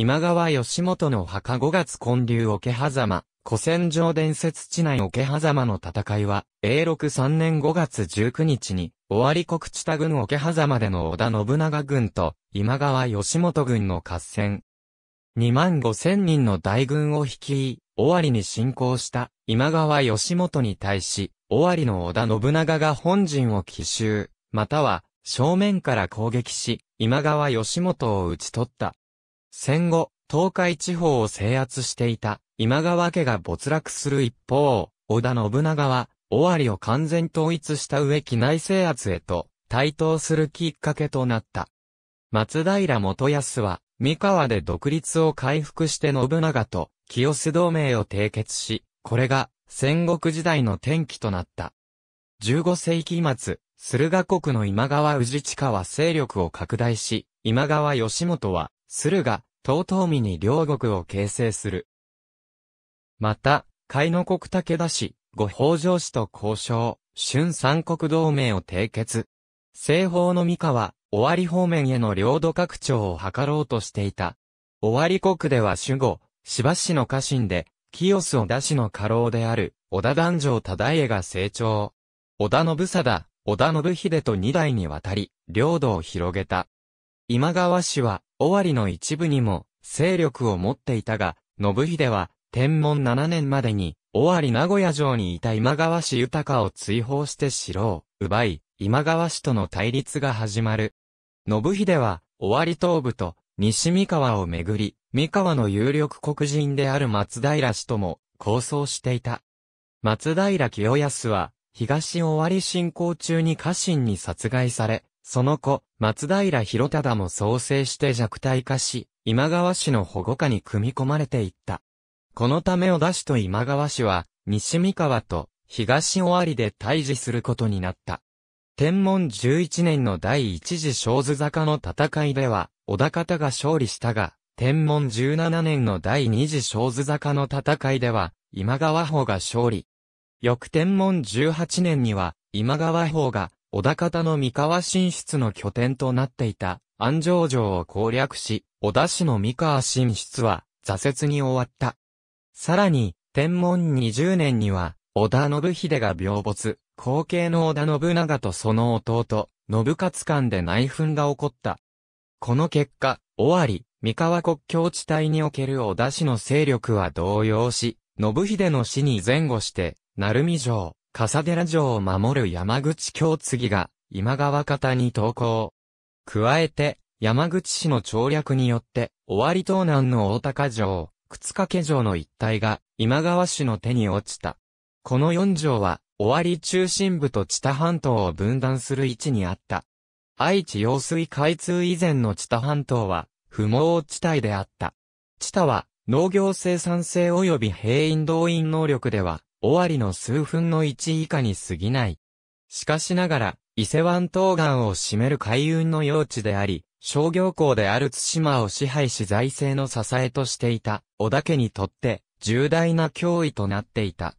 今川義元の墓5月建立桶狭間、古戦場伝説地内桶狭間の戦いは、永禄3年5月19日に、終わり国地多軍桶狭間での織田信長軍と、今川義元軍の合戦。2万5千人の大軍を率い、尾張に侵攻した今川義元に対し、尾張の織田信長が本陣を奇襲、または正面から攻撃し、今川義元を討ち取った。戦後、東海地方を制圧していた今川家が没落する一方、織田信長は、尾張を完全統一した上機内制圧へと対等するきっかけとなった。松平元康は、三河で独立を回復して信長と清須同盟を締結し、これが戦国時代の転機となった。15世紀末、駿河国の今川氏下は勢力を拡大し、今川義元はするが、遠江に両国を形成する。また、海の国武田氏、五法上氏と交渉、春三国同盟を締結。西方の三河、尾張方面への領土拡張を図ろうとしていた。尾張国では守護、芝氏の家臣で、清須織田氏の家老である、小田男城忠家が成長。小田信貞、小田信秀と二代にわたり、領土を広げた。今川氏は、尾張の一部にも勢力を持っていたが、信秀は天文7年までに尾張名古屋城にいた今川氏豊を追放して城を奪い、今川氏との対立が始まる。信秀は尾張東部と西三河をめぐり、三河の有力黒人である松平氏とも構想していた。松平清康は東尾張侵攻中に家臣に殺害され、その後、松平広忠も創生して弱体化し、今川氏の保護下に組み込まれていった。このためを出しと今川氏は、西三河と東尾張で対峙することになった。天文11年の第一次小津坂の戦いでは、小田方が勝利したが、天文17年の第二次小津坂の戦いでは、今川方が勝利。翌天文18年には、今川方が小田方の三河進出の拠点となっていた安城城を攻略し、小田氏の三河進出は挫折に終わった。さらに、天文20年には、織田信秀が病没、後継の織田信長とその弟、信勝間で内紛が起こった。この結果、尾張、三河国境地帯における織田氏の勢力は動揺し、信秀の死に前後して、鳴海城、笠寺城を守る山口京次が今川方に投降。加えて、山口市の調略によって、尾張東南の大高城、靴掛城の一帯が今川市の手に落ちた。この四城は、尾張中心部と知多半島を分断する位置にあった。愛知用水開通以前の知多半島は、不毛地帯であった。知多は、農業生産性及び兵員動員能力では、尾張の数分の1以下に過ぎない。しかしながら、伊勢湾東岸を占める海運の用地であり、商業港である津島を支配し財政の支えとしていた、小田家にとって、重大な脅威となっていた。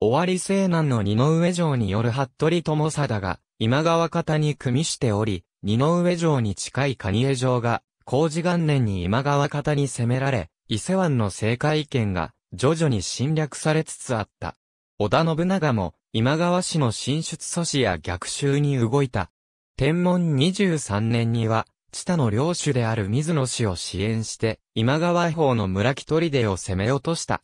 尾張西南の二の上城による服部友貞が、今川方に組みしており、二の上城に近い蟹江城が、工事元年に今川方に攻められ、伊勢湾の政界権が徐々に侵略されつつあった。織田信長も今川氏の進出阻止や逆襲に動いた。天文23年には、地多の領主である水野氏を支援して、今川方の村木砦を攻め落とした。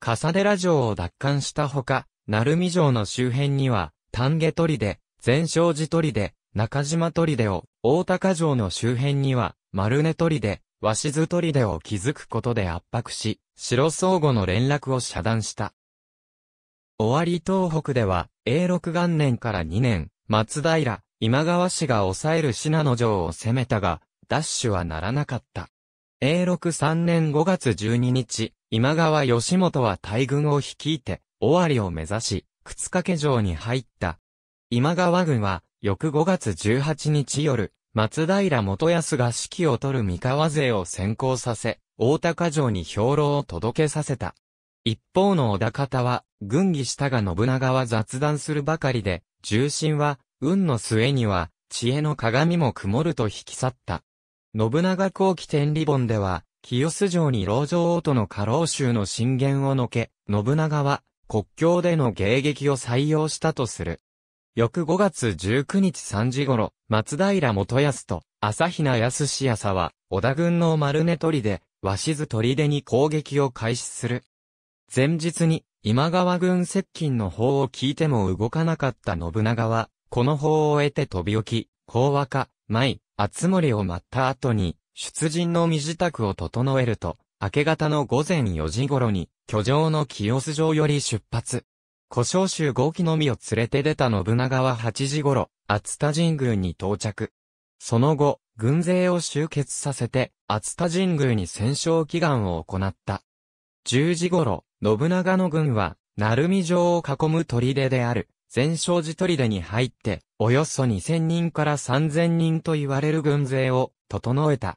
笠寺城を奪還したほか、鳴海城の周辺には、丹下砦、前勝寺砦、中島砦を、大高城の周辺には、丸根砦、鷲津砦を築くことで圧迫し、白相互の連絡を遮断した。尾張東北では、永禄元年から2年、松平、今川氏が抑える信濃城を攻めたが、奪取はならなかった。永禄3年5月12日、今川義元は大軍を率いて、尾張を目指し、靴掛城に入った。今川軍は、翌5月18日夜、松平元康が指揮を取る三河勢を先行させ、大高城に兵糧を届けさせた。一方の小田方は、軍議したが信長は雑談するばかりで、重心は、運の末には、知恵の鏡も曇ると引き去った。信長後期天理本では、清洲城に老城王との過労衆の進言をのけ、信長は、国境での迎撃を採用したとする。翌5月19日3時頃、松平元康と、朝比奈康志朝は、織田軍の丸根取りで、鷲津取出に攻撃を開始する。前日に、今川軍接近の方を聞いても動かなかった信長は、この方を得て飛び起き、講和か、舞、厚森を待った後に、出陣の身支度を整えると、明け方の午前4時頃に、居城の清洲城より出発。故障州5機のみを連れて出た信長は8時頃、熱田神宮に到着。その後、軍勢を集結させて、熱田神宮に戦勝祈願を行った。10時頃、信長の軍は、鳴海城を囲む砦である、全勝寺砦に入って、およそ2000人から3000人と言われる軍勢を、整えた。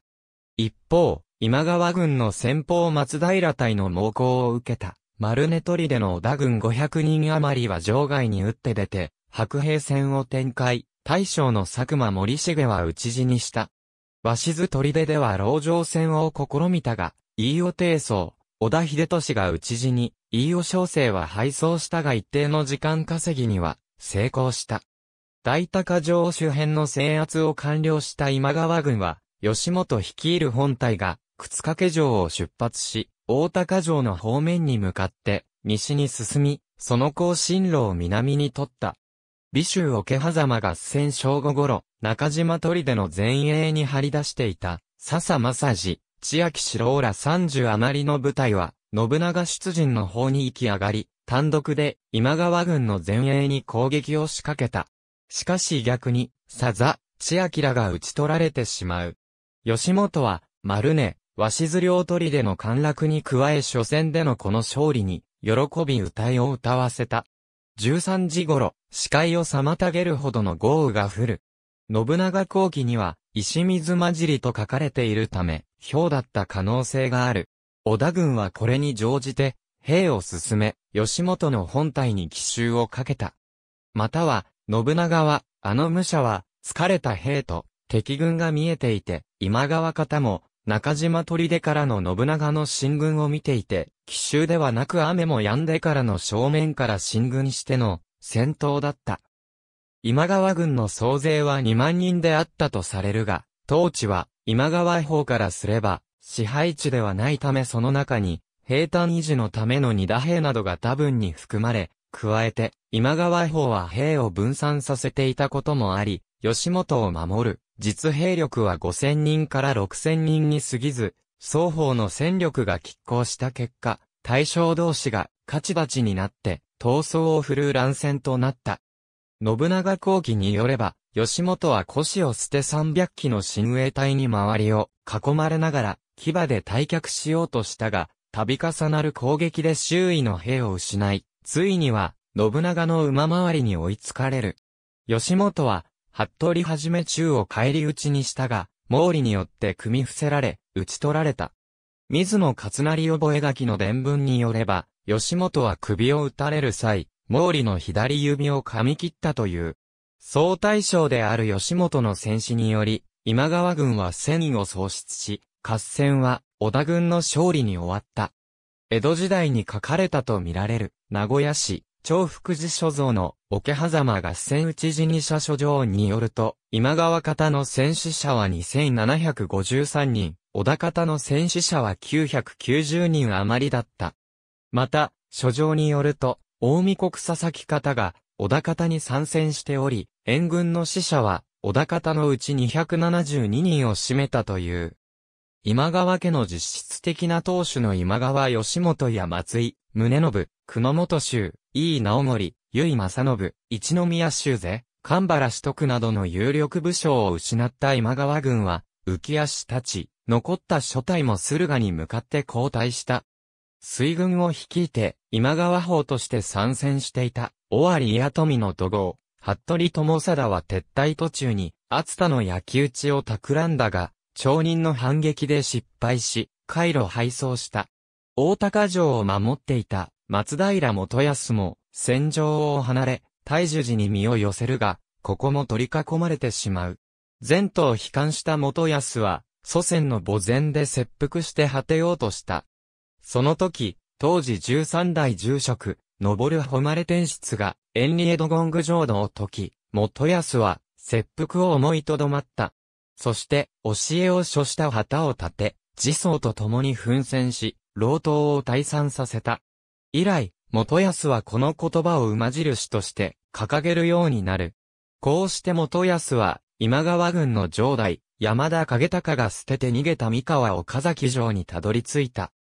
一方、今川軍の先方松平隊の猛攻を受けた。マルネトリでの織田軍500人余りは場外に打って出て、白兵戦を展開、大将の佐久間森重は討ち死にした。鷲津砦では籠城戦を試みたが、飯尾帝宗、織田秀俊が討ち死に、飯尾小生は敗走したが一定の時間稼ぎには、成功した。大高城周辺の制圧を完了した今川軍は、吉本率いる本隊が、靴掛城を出発し、大高城の方面に向かって、西に進み、その後進路を南に取った。美州桶狭間合戦正午頃、中島砦の前衛に張り出していた、笹正治、千秋四郎ら30余りの部隊は、信長出陣の方に行き上がり、単独で今川軍の前衛に攻撃を仕掛けた。しかし逆に、さざ、千秋らが討ち取られてしまう。吉本は、丸根、鷲津領取での陥落に加え初戦でのこの勝利に、喜び歌いを歌わせた。13時頃、視界を妨げるほどの豪雨が降る。信長後期には、石水混じりと書かれているため、氷だった可能性がある。織田軍はこれに乗じて、兵を進め、吉本の本体に奇襲をかけた。または、信長は、あの武者は、疲れた兵と、敵軍が見えていて、今川方も、中島砦からの信長の進軍を見ていて、奇襲ではなく雨も止んでからの正面から進軍しての戦闘だった。今川軍の総勢は2万人であったとされるが、当地は今川方からすれば支配地ではないためその中に平坦維持のための二打兵などが多分に含まれ、加えて今川方は兵を分散させていたこともあり、吉本を守る実兵力は5000人から6000人に過ぎず、双方の戦力が拮抗した結果、対象同士が勝ちバチになって闘争を振るう乱戦となった。信長後期によれば、吉本は腰を捨て300機の親衛隊に周りを囲まれながら、牙で退却しようとしたが、度重なる攻撃で周囲の兵を失い、ついには、信長の馬回りに追いつかれる。吉本は、服部はじめ中を返り討ちにしたが、毛利によって組み伏せられ、討ち取られた。水野勝成覚書の伝文によれば、吉本は首を打たれる際、毛利の左指を噛み切ったという。総大将である吉本の戦死により、今川軍は戦意を喪失し、合戦は織田軍の勝利に終わった。江戸時代に書かれたとみられる、名古屋市、長福寺所蔵の桶狭間合戦討ちに社所上によると、今川方の戦死者は2753人、小田方の戦死者は990人余りだった。また、所上によると、大見国佐々木方が小田方に参戦しており、援軍の死者は小田方のうち272人を占めたという。今川家の実質的な当主の今川義元や松井、宗信、熊本州、井伊直盛、由井正信、一宮修是、神原四徳などの有力武将を失った今川軍は、浮足立ち、残った諸隊も駿河に向かって後退した。水軍を率いて、今川法として参戦していた、尾張弥富の土豪、服部友貞は撤退途中に、熱田の焼き討ちを企んだが、町人の反撃で失敗し、回路敗走した。大高城を守っていた松平元康も、戦場を離れ、大樹寺に身を寄せるが、ここも取り囲まれてしまう。前途を悲観した元康は、祖先の墓前で切腹して果てようとした。その時、当時13代住職、登る誉れ天室が、エンリエドゴング浄土を解き、元康は、切腹を思いとどまった。そして、教えを処した旗を立て、自僧と共に奮戦し、老頭を退散させた。以来、元康はこの言葉を馬印として掲げるようになる。こうして元康は、今川軍の城代、山田景隆が捨てて逃げた三河岡崎城にたどり着いた。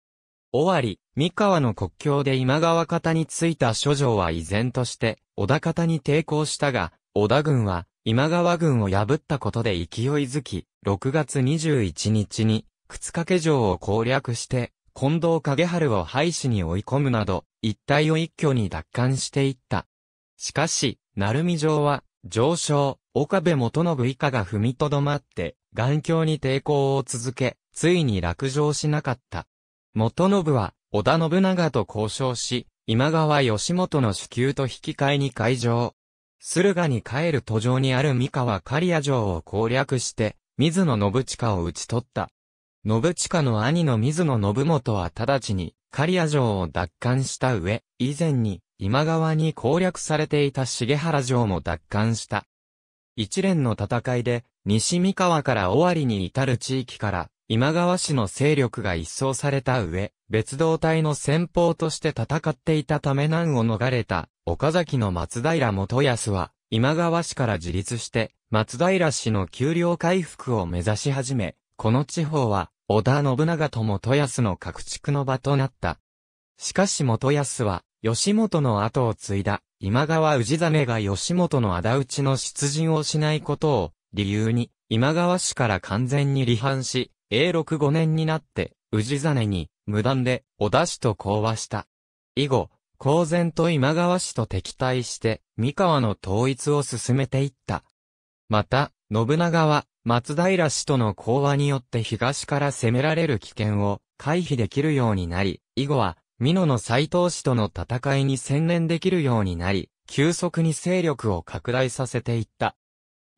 終わり、三河の国境で今川方に着いた諸城は依然として、小田方に抵抗したが、小田軍は、今川軍を破ったことで勢いづき、6月21日に、靴掛城を攻略して、近藤影春を廃止に追い込むなど、一帯を一挙に奪還していった。しかし、鳴海城は、上昇、岡部元信以下が踏みとどまって、眼鏡に抵抗を続け、ついに落城しなかった。元信は、織田信長と交渉し、今川義元の主給と引き換えに会場。駿河に帰る途上にある三河刈谷城を攻略して、水野信親を討ち取った。信近の兄の水野信元は直ちに、刈谷城を奪還した上、以前に、今川に攻略されていた重原城も奪還した。一連の戦いで、西三河から尾張に至る地域から、今川氏の勢力が一掃された上、別動隊の先方として戦っていたため難を逃れた、岡崎の松平元康は、今川氏から自立して、松平氏の給料回復を目指し始め、この地方は、織田信長と元康の拡築の場となった。しかし元康は、吉本の後を継いだ、今川氏真が吉本の仇討ちの出陣をしないことを、理由に、今川氏から完全に離反し、永禄5年になって、氏真に、無断で、織田氏と講和した。以後、公然と今川氏と敵対して、三河の統一を進めていった。また、信長は、松平氏との講和によって東から攻められる危険を回避できるようになり、以後は、美濃の斎藤氏との戦いに専念できるようになり、急速に勢力を拡大させていった。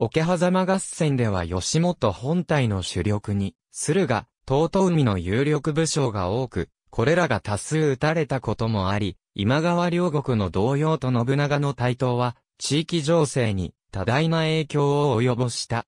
桶狭間合戦では吉本本体の主力に、駿河、東東海の有力武将が多く、これらが多数撃たれたこともあり、今川両国の同様と信長の台頭は、地域情勢に多大な影響を及ぼした。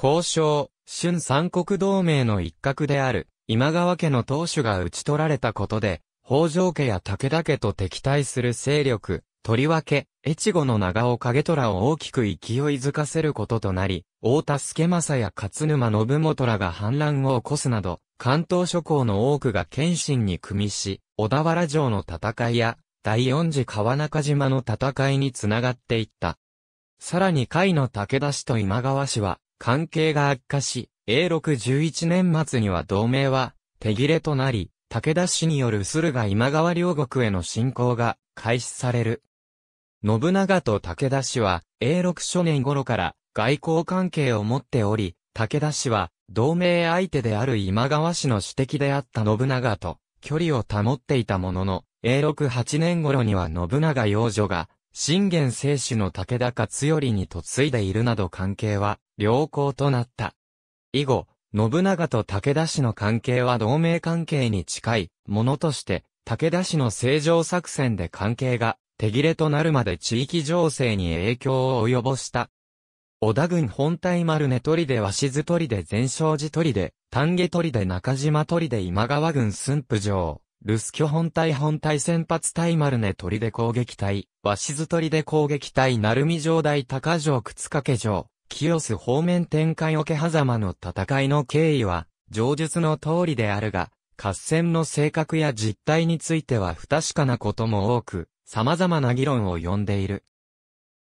交渉、春三国同盟の一角である、今川家の当主が討ち取られたことで、北条家や武田家と敵対する勢力、とりわけ、越後の長尾景虎を大きく勢いづかせることとなり、大田助政や勝沼信元らが反乱を起こすなど、関東諸侯の多くが謙信に組みし、小田原城の戦いや、第四次川中島の戦いにつながっていった。さらに甲斐の武田氏と今川氏は、関係が悪化し、永禄11年末には同盟は手切れとなり、武田氏による駿河今川両国への侵攻が開始される。信長と武田氏は永禄初年頃から外交関係を持っており、武田氏は同盟相手である今川氏の指摘であった信長と距離を保っていたものの、永禄8年頃には信長養女が、信玄聖主の武田勝頼に嫁いでいるなど関係は良好となった。以後、信長と武田氏の関係は同盟関係に近いものとして、武田氏の正常作戦で関係が手切れとなるまで地域情勢に影響を及ぼした。織田軍本体丸根取で鷲津取で全勝寺取で、丹下取で中島取で今川軍駿府城、留守居本体本体先発隊丸根取で攻撃隊、鷲津取で攻撃隊鳴海城大高城靴掛城、清須方面展開桶狭間の戦いの経緯は、上述の通りであるが、合戦の性格や実態については不確かなことも多く、様々な議論を呼んでいる。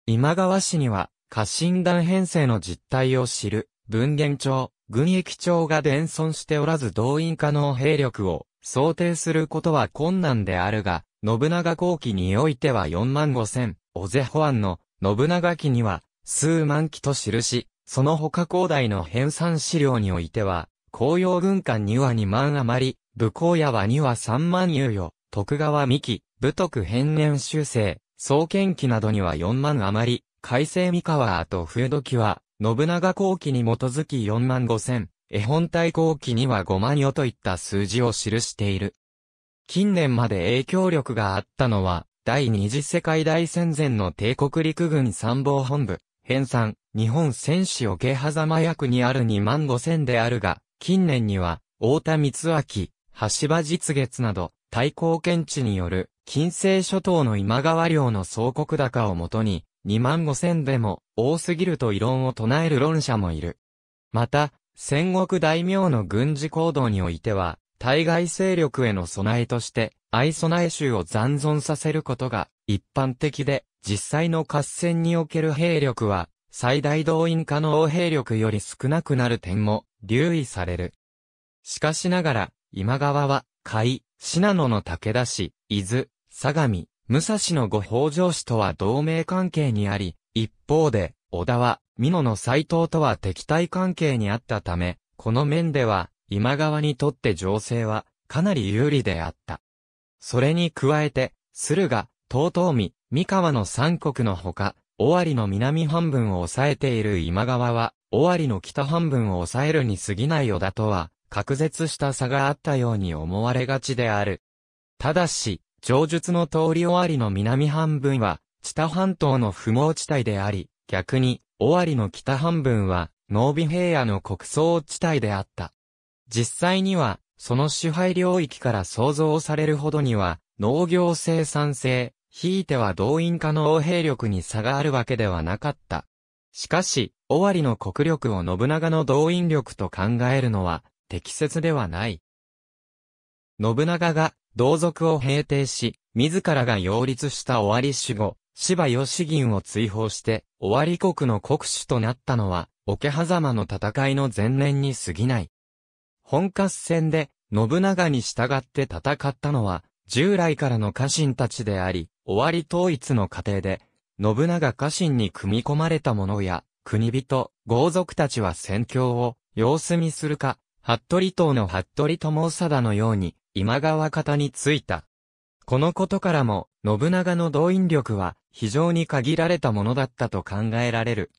今川氏には、家臣団編成の実態を知る、文言帳、軍役帳が伝存しておらず動員可能兵力を想定することは困難であるが、信長後期においては4万5千、小瀬保安の信長期には数万期と記し、その他広大の編纂資料においては、紅葉軍艦には2万余り、武功屋は2は3万猶予、徳川三木、武徳編年修正、総建記などには4万余り、改正三河と冬時は、信長後期に基づき4万5千、絵本体後期には5万余といった数字を記している。近年まで影響力があったのは、第二次世界大戦前の帝国陸軍参謀本部、編纂、日本戦士を下狭間役にある2万5千であるが、近年には、大田光明、橋場実月など、対抗検知による、近世諸島の今川領の総国高をもとに、2万5千でも、多すぎると異論を唱える論者もいる。また、戦国大名の軍事行動においては、対外勢力への備えとして、相備え衆を残存させることが一般的で、実際の合戦における兵力は、最大動員可能兵力より少なくなる点も留意される。しかしながら、今川は、甲斐、信濃の武田氏、伊豆、相模、武蔵の御北条氏とは同盟関係にあり、一方で、小田は、美濃の斎藤とは敵対関係にあったため、この面では、今川にとって情勢は、かなり有利であった。それに加えて、駿河、遠江、三河の三国のほか、尾張の南半分を抑えている今川は、尾張の北半分を抑えるに過ぎないよだとは、隔絶した差があったように思われがちである。ただし、上述の通り尾張の南半分は、北半島の不毛地帯であり、逆に、尾張の北半分は、濃尾平野の国葬地帯であった。実際には、その支配領域から想像されるほどには、農業生産性、ひいては動員可能兵力に差があるわけではなかった。しかし、尾張の国力を信長の動員力と考えるのは適切ではない。信長が同族を平定し、自らが擁立した尾張守護、芝義銀を追放して、尾張国の国主となったのは、桶狭間の戦いの前年に過ぎない。本合戦で、信長に従って戦ったのは、従来からの家臣たちであり、終わり統一の過程で、信長家臣に組み込まれた者や、国人、豪族たちは戦況を様子見するか、服部党の服部友貞のように、今川方についた。このことからも、信長の動員力は非常に限られたものだったと考えられる。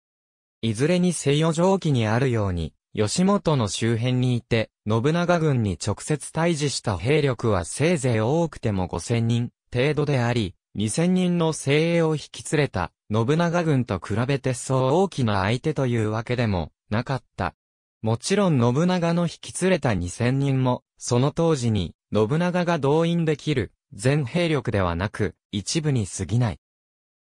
いずれに西洋上記にあるように、吉本の周辺にいて、信長軍に直接対峙した兵力はせいぜい多くても5000人程度であり、2000人の精鋭を引き連れた信長軍と比べてそう大きな相手というわけでもなかった。もちろん信長の引き連れた2000人も、その当時に信長が動員できる全兵力ではなく、一部に過ぎない。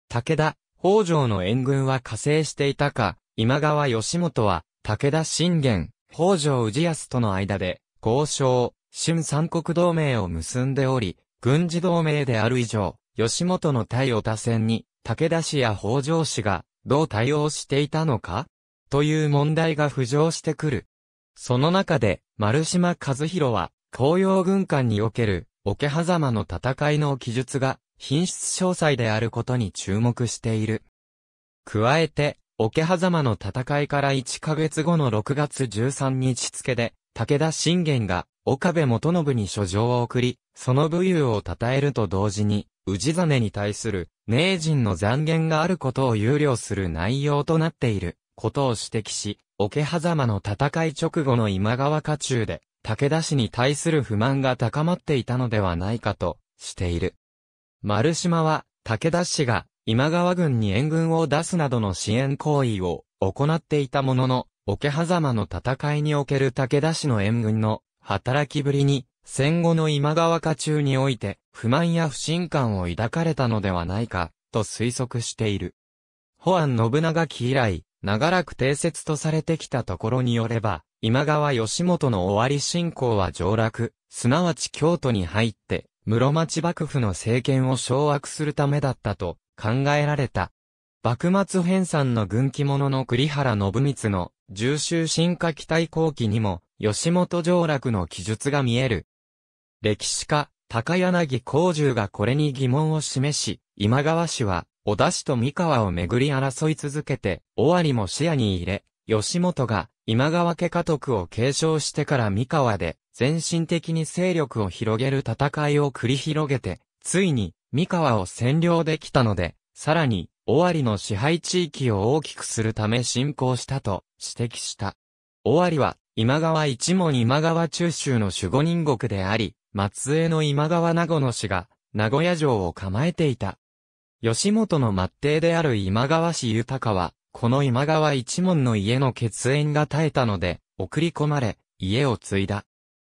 武田、北条の援軍は加勢していたか、今川義元は、武田信玄、北条氏康との間で、交渉、春三国同盟を結んでおり、軍事同盟である以上、吉本の対オタ戦に、武田氏や北条氏が、どう対応していたのかという問題が浮上してくる。その中で、丸島和弘は、紅葉軍艦における、桶狭間の戦いの記述が、品質詳細であることに注目している。加えて、桶狭間の戦いから1ヶ月後の6月13日付で、武田信玄が岡部元信に書状を送り、その武勇を称えると同時に、氏真に対する名人の残言があることを憂慮する内容となっていることを指摘し、桶狭間の戦い直後の今川家中で、武田氏に対する不満が高まっていたのではないかとしている。丸島は、武田氏が今川軍に援軍を出すなどの支援行為を行っていたものの、桶狭間の戦いにおける武田氏の援軍の働きぶりに、戦後の今川家中において、不満や不信感を抱かれたのではないか、と推測している。保安信長期以来、長らく定説とされてきたところによれば、今川義元の終わり信仰は上洛、すなわち京都に入って、室町幕府の政権を掌握するためだったと考えられた。幕末編纂の軍記物の栗原信光の重州進化期待後期にも、吉本上洛の記述が見える。歴史家、高柳光十がこれに疑問を示し、今川氏は、小田氏と三河をめぐり争い続けて、尾張も視野に入れ、吉本が今川家家督を継承してから三河で、全身的に勢力を広げる戦いを繰り広げて、ついに、三河を占領できたので、さらに、尾張の支配地域を大きくするため進行したと指摘した。尾張は今川一門今川中州の守護人国であり、松江の今川名護の氏が名古屋城を構えていた。吉本の末帝である今川氏豊は、この今川一門の家の血縁が絶えたので、送り込まれ、家を継いだ。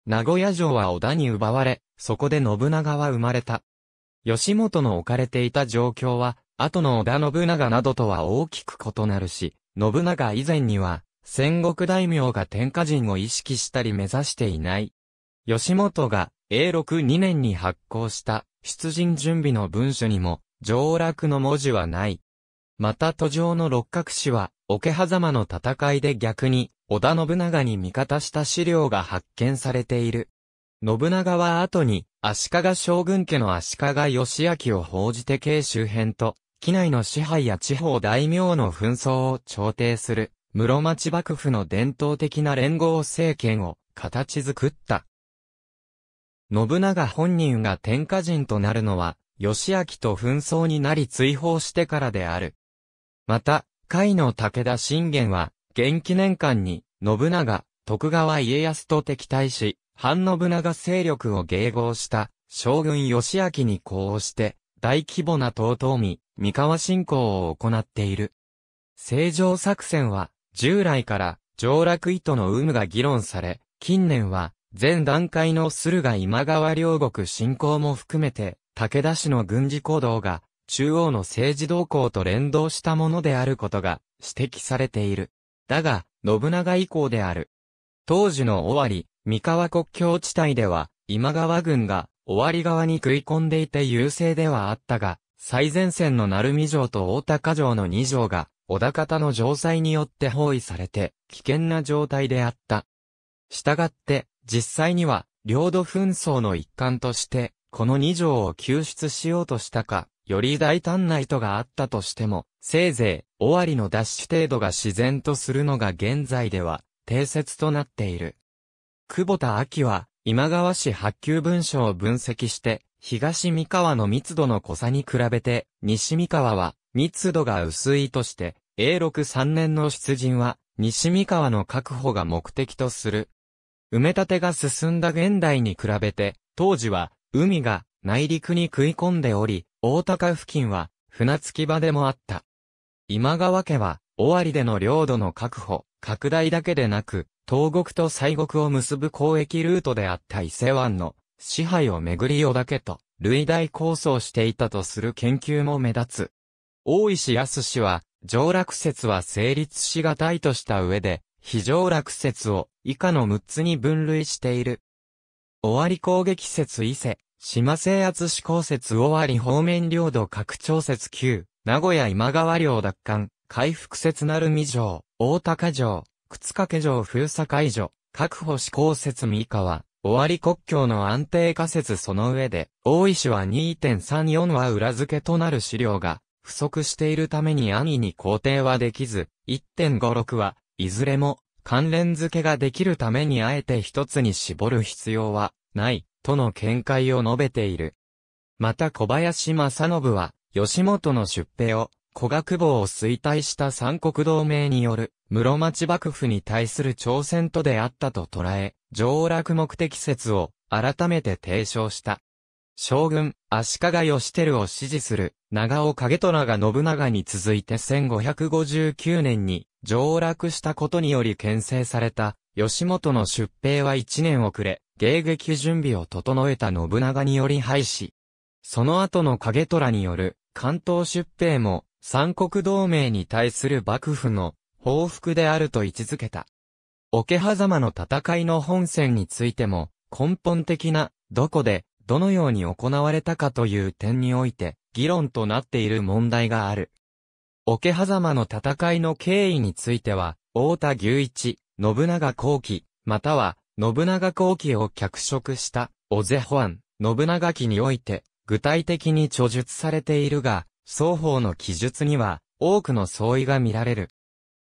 名古屋城は織田に奪われ、そこで信長は生まれた。吉本の置かれていた状況は、後の織田信長などとは大きく異なるし、信長以前には、戦国大名が天下人を意識したり目指していない。吉本が、永禄2年に発行した、出陣準備の文書にも、上洛の文字はない。また途上の六角氏は、桶狭間の戦いで逆に、織田信長に味方した資料が発見されている。信長は後に、足利将軍家の足利義明を報じて慶周辺と、機内の支配や地方大名の紛争を調停する、室町幕府の伝統的な連合政権を形作った。信長本人が天下人となるのは、義明と紛争になり追放してからである。また、甲斐の武田信玄は、元気年間に、信長、徳川家康と敵対し、反信長勢力を迎合した、将軍義明に呼応して、大規模な遠見、三河侵攻を行っている。正常作戦は、従来から、上洛意図の有無が議論され、近年は、前段階の駿河今川両国侵攻も含めて、武田氏の軍事行動が、中央の政治動向と連動したものであることが、指摘されている。だが、信長以降である。当時の尾張、三河国境地帯では、今川軍が、尾張側に食い込んでいて優勢ではあったが、最前線の鳴海城と大高城の二城が、小田方の城塞によって包囲されて、危険な状態であった。したがって、実際には、領土紛争の一環として、この二条を救出しようとしたか、より大胆な意図があったとしても、せいぜい、尾張の脱出程度が自然とするのが現在では、定説となっている。久保田秋は、今川氏発給文書を分析して、東三河の密度の濃さに比べて、西三河は密度が薄いとして、永禄3年の出陣は、西三河の確保が目的とする。埋め立てが進んだ現代に比べて、当時は、海が内陸に食い込んでおり、大高付近は、船着き場でもあった。今川家は、尾張での領土の確保、拡大だけでなく、東国と西国を結ぶ交易ルートであった伊勢湾の支配をめぐりよだけと類大構想していたとする研究も目立つ。大石康氏は、上落説は成立しがたいとした上で、非常落説を以下の6つに分類している。終わり攻撃説伊勢、島制圧志向説終わり方面領土拡張説9、名古屋今川領奪還、回復説なる未城、大高城、靴掛城封鎖解除、確保志向説三河、終わり国境の安定仮説その上で、大石は2.34は裏付けとなる資料が不足しているために安易に肯定はできず、1.56は、いずれも関連付けができるためにあえて一つに絞る必要はない、との見解を述べている。また小林正信は、吉本の出兵を、古学部を衰退した三国同盟による、室町幕府に対する挑戦とであったと捉え、上洛目的説を改めて提唱した。将軍、足利義輝を支持する長尾景虎が信長に続いて1559年に上洛したことにより牽制された吉本の出兵は1年遅れ、迎撃準備を整えた信長により廃止。その後の影虎による関東出兵も三国同盟に対する幕府の報復であると位置づけた。桶狭間の戦いの本戦についても、根本的な、どこで、どのように行われたかという点において、議論となっている問題がある。桶狭間の戦いの経緯については、大田牛一、信長後期、または、信長後期を脚色した、小瀬保安、ン、信長期において、具体的に著述されているが、双方の記述には、多くの相違が見られる。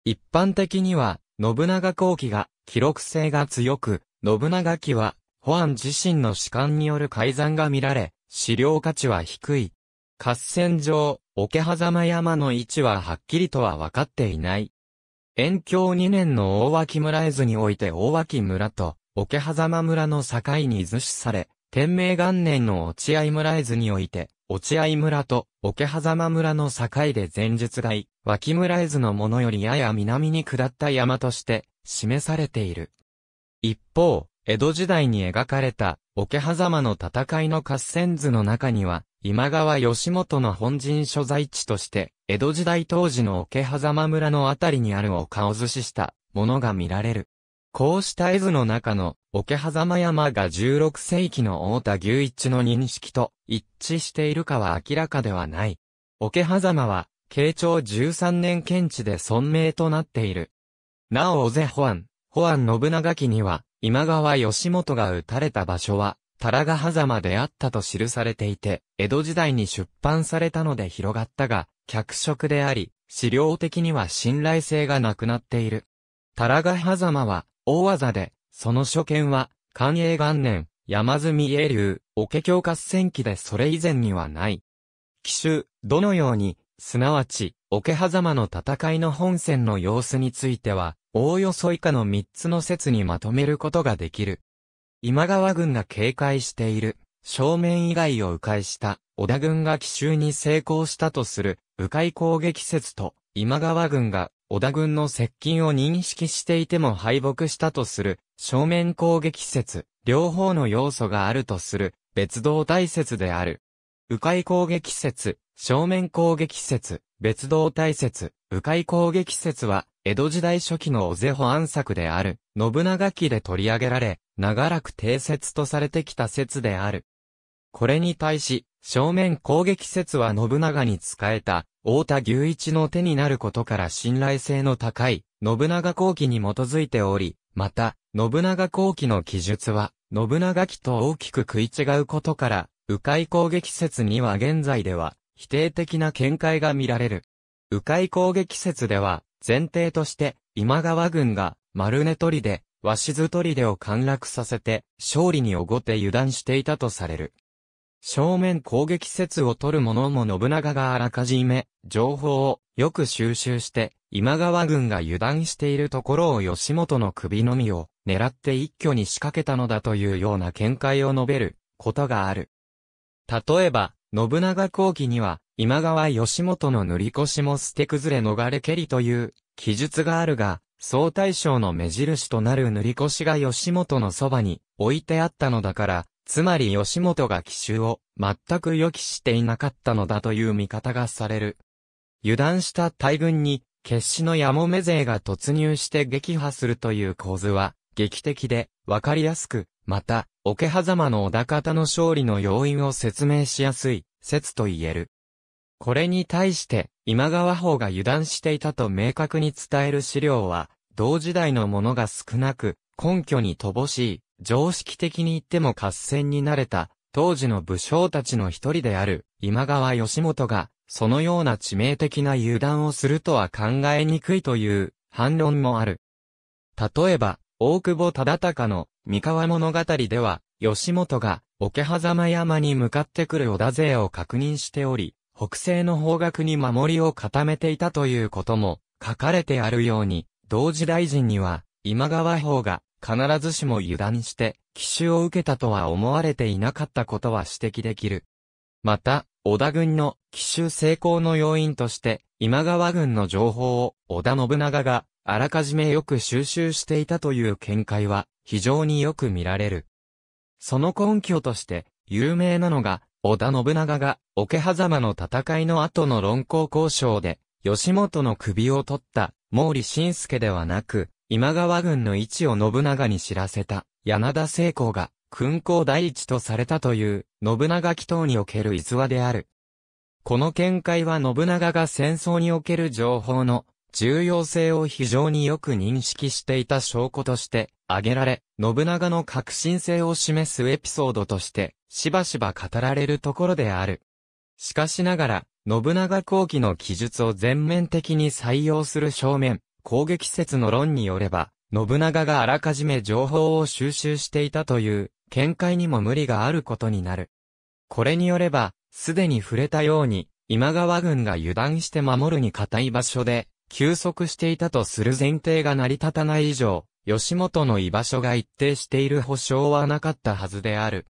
一般的には、信長後期が記録性が強く、信長期は、保安自身の主観による改ざんが見られ、資料価値は低い。合戦場、桶狭間山の位置ははっきりとは分かっていない。延長2年の大脇村絵図において大脇村と桶狭間村の境に図示され、天明元年の落合村絵図において、落合村と桶狭間村の境で前述外、脇村絵図のものよりやや南に下った山として示されている。一方、江戸時代に描かれた桶狭間の戦いの合戦図の中には、今川義元の本陣所在地として、江戸時代当時の桶狭間村のあたりにあるを顔図ししたものが見られる。こうした絵図の中の、桶狭間山が16世紀の大田牛一の認識と一致しているかは明らかではない。桶狭間は、慶長13年検地で存命となっている。なお、お瀬保安、保安信長記には、今川義元が撃たれた場所は、タラガ狭間であったと記されていて、江戸時代に出版されたので広がったが、脚色であり、資料的には信頼性がなくなっている。タラガ狭間は、大技で、その初見は、寛永元年、山積英流、桶強合戦期でそれ以前にはない。奇襲、どのように、すなわち、桶狭間の戦いの本戦の様子については、おおよそ以下の3つの説にまとめることができる。今川軍が警戒している、正面以外を迂回した、織田軍が奇襲に成功したとする、迂回攻撃説と、今川軍が織田軍の接近を認識していても敗北したとする、正面攻撃説、両方の要素があるとする、別動体説である。迂回攻撃説、正面攻撃説、別動体説、迂回攻撃説は、江戸時代初期の小瀬保安作である、信長記で取り上げられ、長らく定説とされてきた説である。これに対し、正面攻撃説は信長に仕えた、太田牛一の手になることから信頼性の高い、信長後期に基づいており、また、信長後期の記述は、信長期と大きく食い違うことから、迂回攻撃説には現在では、否定的な見解が見られる。迂回攻撃説では、前提として、今川軍が、丸根で、鷲津砦を陥落させて、勝利におごって油断していたとされる。正面攻撃説を取る者も信長があらかじめ、情報をよく収集して、今川軍が油断しているところを吉本の首のみを狙って一挙に仕掛けたのだというような見解を述べることがある。例えば、信長後期には、今川義元の塗り越しも捨て崩れ逃れけりという記述があるが、総大将の目印となる塗り越しが吉本のそばに置いてあったのだから、つまり吉本が奇襲を全く予期していなかったのだという見方がされる。油断した大軍に、決死のやもめ勢が突入して撃破するという構図は、劇的で、わかりやすく、また、桶狭間の小田方の勝利の要因を説明しやすい、説と言える。これに対して、今川方が油断していたと明確に伝える資料は、同時代のものが少なく、根拠に乏しい。常識的に言っても合戦に慣れた、当時の武将たちの一人である、今川義元が、そのような致命的な油断をするとは考えにくいという、反論もある。例えば、大久保忠敬の、三河物語では、義元が、桶狭間山に向かってくる織田勢を確認しており、北西の方角に守りを固めていたということも、書かれてあるように、同時大臣には、今川方が、必ずしも油断して、奇襲を受けたとは思われていなかったことは指摘できる。また、織田軍の奇襲成功の要因として、今川軍の情報を織田信長があらかじめよく収集していたという見解は非常によく見られる。その根拠として有名なのが織田信長が桶狭間の戦いの後の論功交渉で吉本の首を取った毛利晋介ではなく今川軍の位置を信長に知らせた、柳田聖光が、勲功第一とされたという、信長祈祷における逸話である。この見解は信長が戦争における情報の重要性を非常によく認識していた証拠として挙げられ、信長の革新性を示すエピソードとしてしばしば語られるところである。しかしながら、信長後期の記述を全面的に採用する正面、攻撃説の論によれば、信長があらかじめ情報を収集していたという、見解にも無理があることになる。これによれば、すでに触れたように、今川軍が油断して守るに固い場所で、休息していたとする前提が成り立たない以上、吉本の居場所が一定している保証はなかったはずである。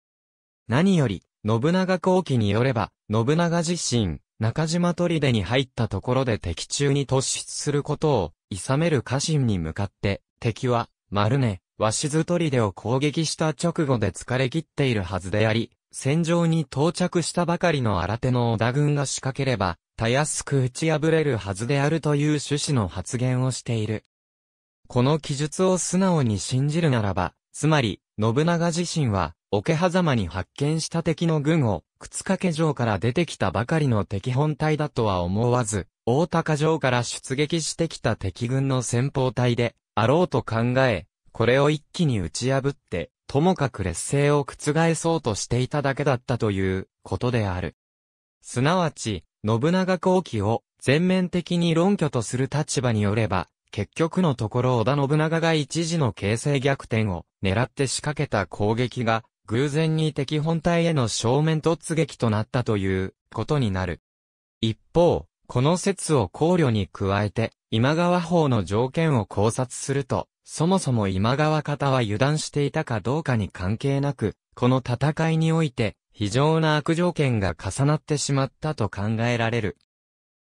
何より、信長後期によれば、信長自身、中島砦に入ったところで敵中に突出することを、諌める家臣に向かって、敵は、丸根、鷲津砦を攻撃した直後で疲れ切っているはずであり、戦場に到着したばかりの新手の織田軍が仕掛ければ、たやすく打ち破れるはずであるという趣旨の発言をしている。この記述を素直に信じるならば、つまり、信長自身は、桶狭間に発見した敵の軍を、靴掛城から出てきたばかりの敵本隊だとは思わず、大高城から出撃してきた敵軍の先方隊で、あろうと考え、これを一気に打ち破って、ともかく劣勢を覆そうとしていただけだったということである。すなわち、信長後期を全面的に論拠とする立場によれば、結局のところ織田信長が一時の形勢逆転を狙って仕掛けた攻撃が偶然に敵本体への正面突撃となったということになる。一方、この説を考慮に加えて、今川法の条件を考察すると、そもそも今川方は油断していたかどうかに関係なく、この戦いにおいて、非常な悪条件が重なってしまったと考えられる。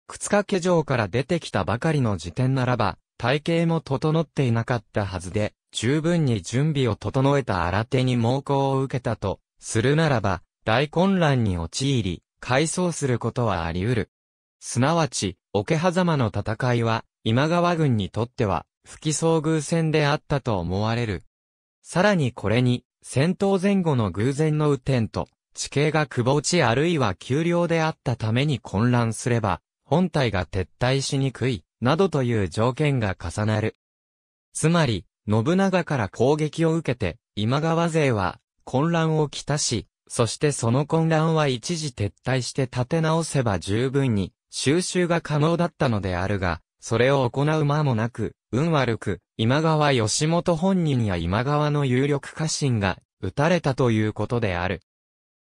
靴掛城から出てきたばかりの時点ならば、体型も整っていなかったはずで、十分に準備を整えた新手に猛攻を受けたと、するならば、大混乱に陥り、回想することはあり得る。すなわち、桶狭間の戦いは、今川軍にとっては、不起遭遇戦であったと思われる。さらにこれに、戦闘前後の偶然の雨天と、地形が窪地あるいは丘陵であったために混乱すれば、本体が撤退しにくい、などという条件が重なる。つまり、信長から攻撃を受けて、今川勢は混乱をきたし、そしてその混乱は一時撤退して立て直せば十分に収集が可能だったのであるが、それを行う間もなく、運悪く、今川義元本人や今川の有力家臣が撃たれたということである。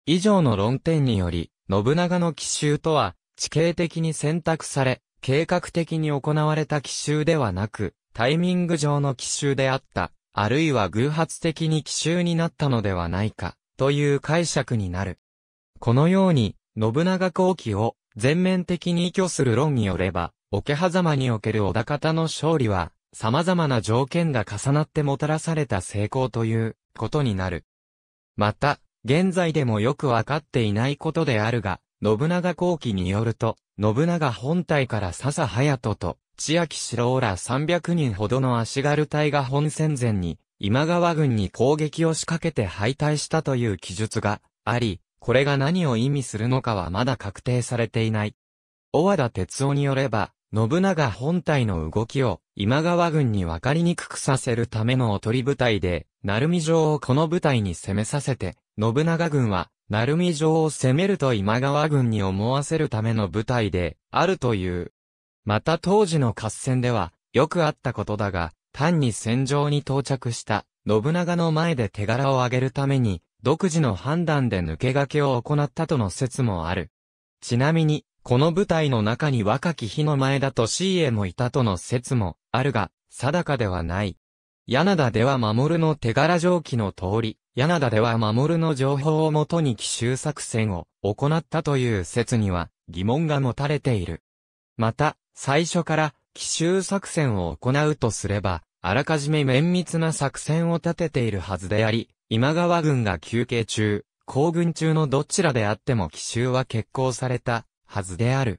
以上の論点により、信長の奇襲とは、地形的に選択され、計画的に行われた奇襲ではなく、タイミング上の奇襲であった、あるいは偶発的に奇襲になったのではないか、という解釈になる。このように、信長後期を全面的に依拠する論によれば、桶狭間における織田方の勝利は、様々な条件が重なってもたらされた成功ということになる。また、現在でもよくわかっていないことであるが、信長後期によると、信長本体から笹隼人と、千秋城ら300人ほどの足軽隊が本戦前に、今川軍に攻撃を仕掛けて敗退したという記述があり、これが何を意味するのかはまだ確定されていない。小和田哲夫によれば、信長本体の動きを今川軍に分かりにくくさせるためのおとり部隊で、鳴海城をこの部隊に攻めさせて、信長軍は、鳴海城を攻めると今川軍に思わせるための部隊で、あるという。また当時の合戦では、よくあったことだが、単に戦場に到着した、信長の前で手柄を上げるために、独自の判断で抜け駆けを行ったとの説もある。ちなみに、この部隊の中に若き日の前だしいえもいたとの説もあるが、定かではない。柳田では守の手柄上記の通り、柳田では守の情報をもとに奇襲作戦を行ったという説には疑問が持たれている。また、最初から奇襲作戦を行うとすれば、あらかじめ綿密な作戦を立てているはずであり、今川軍が休憩中、行軍中のどちらであっても奇襲は決行されたはずである。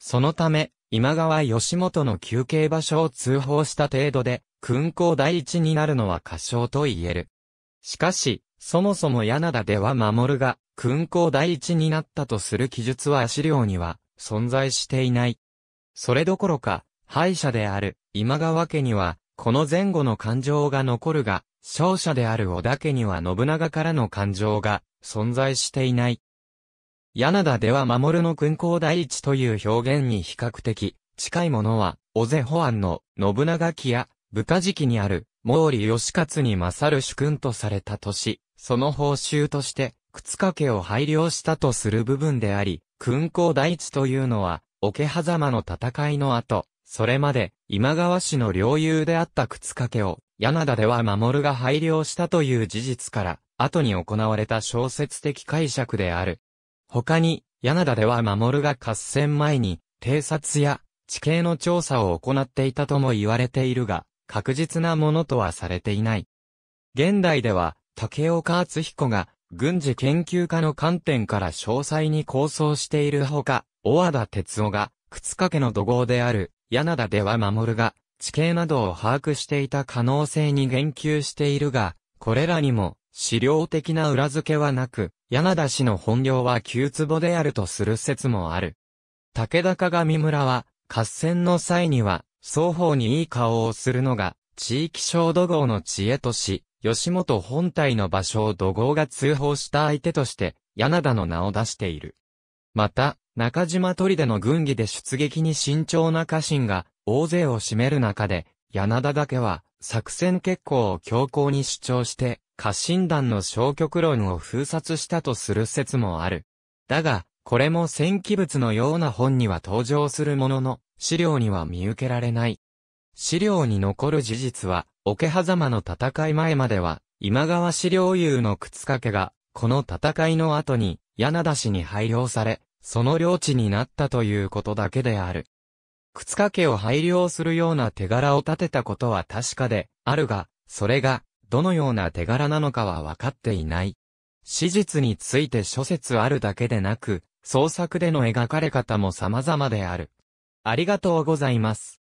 そのため、今川義元の休憩場所を通報した程度で、訓行第一になるのは過小と言える。しかし、そもそも柳田では守るが、訓行第一になったとする記述は資料には存在していない。それどころか、敗者である今川家には、この前後の感情が残るが、勝者である織田家には信長からの感情が存在していない。柳田では守の勲功第一という表現に比較的近いものは、尾瀬保安の信長家や部下時期にある毛利義勝に勝る主君とされた年、その報酬として、靴掛けを配慮したとする部分であり、勲功第一というのは、桶狭間の戦いの後、それまで今川氏の領有であった靴掛けを、柳田では守が配慮したという事実から、後に行われた小説的解釈である。他に、柳田では守が合戦前に、偵察や地形の調査を行っていたとも言われているが、確実なものとはされていない。現代では、竹岡敦彦が軍事研究家の観点から詳細に構想しているほか、小和田哲夫が、靴掛けの土豪である、柳田では守るが、地形などを把握していた可能性に言及しているが、これらにも、資料的な裏付けはなく、柳田氏の本領は旧壺であるとする説もある。武田鏡村は、合戦の際には、双方にいい顔をするのが、地域小土豪の知恵とし、吉本本体の場所を土豪が通報した相手として、柳田の名を出している。また、中島砦の軍議で出撃に慎重な家臣が大勢を占める中で、柳田だけは作戦決行を強硬に主張して、家臣団の消極論を封殺したとする説もある。だが、これも戦記物のような本には登場するものの、資料には見受けられない。資料に残る事実は、桶狭間の戦い前までは、今川氏領有の靴掛けが、この戦いの後に、柳田氏に配慮され、その領地になったということだけである。靴掛けを配慮するような手柄を立てたことは確かで、あるが、それが、どのような手柄なのかは分かっていない。史実について諸説あるだけでなく、創作での描かれ方も様々である。ありがとうございます。